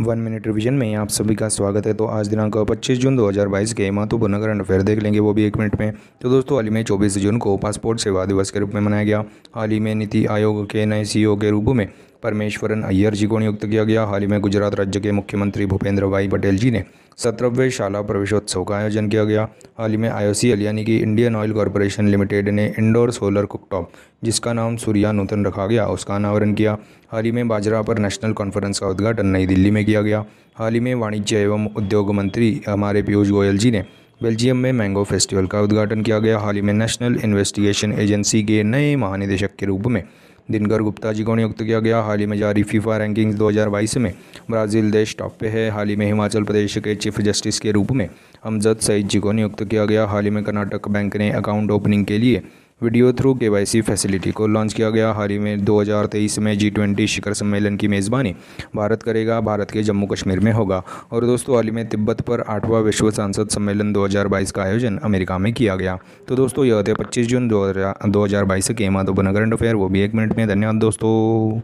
one minute revision में आप सभी का स्वागत है तो आज दिनांक 25 जून 2022 के महत्वपूर्ण करंट अफेयर देख लेंगे वो भी एक मिनट में तो दोस्तों हाल ही में 24 जून को पासपोर्ट सेवा दिवस के रूप में मनाया गया हाल ही में नीति आयोग के नए सीईओ के रूप में परमेश्वरन अय्यर जी को नियुक्त किया गया हाल ही में गुजरात राज्य के मुख्यमंत्री भूपेंद्र भाई पटेल जी ने सत्रहवें शाला प्रवेशोत्सव का आयोजन किया गया हाल ही में आईओसी एल यानी कि इंडियन ऑयल कॉरपोरेशन लिमिटेड ने इंडोर सोलर कुकटॉप जिसका नाम सूर्या नूतन रखा गया उसका अनावरण किया हाल ही में बाजरा पर नेशनल कॉन्फ्रेंस का उद्घाटन नई दिल्ली में किया गया हाल ही में वाणिज्य एवं उद्योग मंत्री हमारे पीयूष गोयल जी ने बेल्जियम में मैंगो फेस्टिवल का उद्घाटन किया गया हाल ही में नेशनल इन्वेस्टिगेशन एजेंसी के नए महानिदेशक के रूप में दिनकर गुप्ता जी को नियुक्त किया गया हाल ही में जारी फीफा रैंकिंग्स 2022 में ब्राज़ील देश टॉप पे है हाल ही में हिमाचल प्रदेश के चीफ जस्टिस के रूप में हमजद सईद जी को नियुक्त किया गया हाल ही में कर्नाटक बैंक ने अकाउंट ओपनिंग के लिए वीडियो थ्रू के फैसिलिटी को लॉन्च किया गया हाल ही में 2023 में जी ट्वेंटी शिखर सम्मेलन की मेज़बानी भारत करेगा भारत के जम्मू कश्मीर में होगा और दोस्तों हाल ही में तिब्बत पर आठवां विश्व सांसद सम्मेलन 2022 का आयोजन अमेरिका में किया गया तो दोस्तों यह थे पच्चीस जून दो हज़ार बाईस के माधोबनगर एंड अफेयर वो भी एक मिनट में धन्यवाद दोस्तों